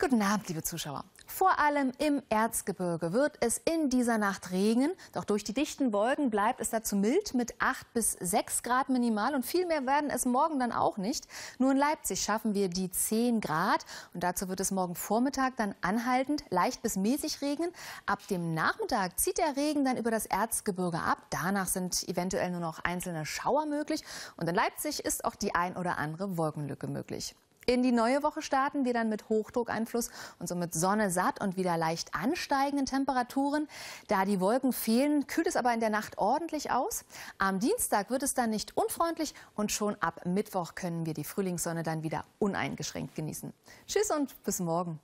Guten Abend, liebe Zuschauer. Vor allem im Erzgebirge wird es in dieser Nacht regnen. Doch durch die dichten Wolken bleibt es dazu mild mit 8 bis 6 Grad minimal. Und viel mehr werden es morgen dann auch nicht. Nur in Leipzig schaffen wir die 10 Grad. Und dazu wird es morgen Vormittag dann anhaltend leicht bis mäßig regnen. Ab dem Nachmittag zieht der Regen dann über das Erzgebirge ab. Danach sind eventuell nur noch einzelne Schauer möglich. Und in Leipzig ist auch die ein oder andere Wolkenlücke möglich. In die neue Woche starten wir dann mit Hochdruckeinfluss und somit Sonne satt und wieder leicht ansteigenden Temperaturen. Da die Wolken fehlen, kühlt es aber in der Nacht ordentlich aus. Am Dienstag wird es dann nicht unfreundlich und schon ab Mittwoch können wir die Frühlingssonne dann wieder uneingeschränkt genießen. Tschüss und bis morgen.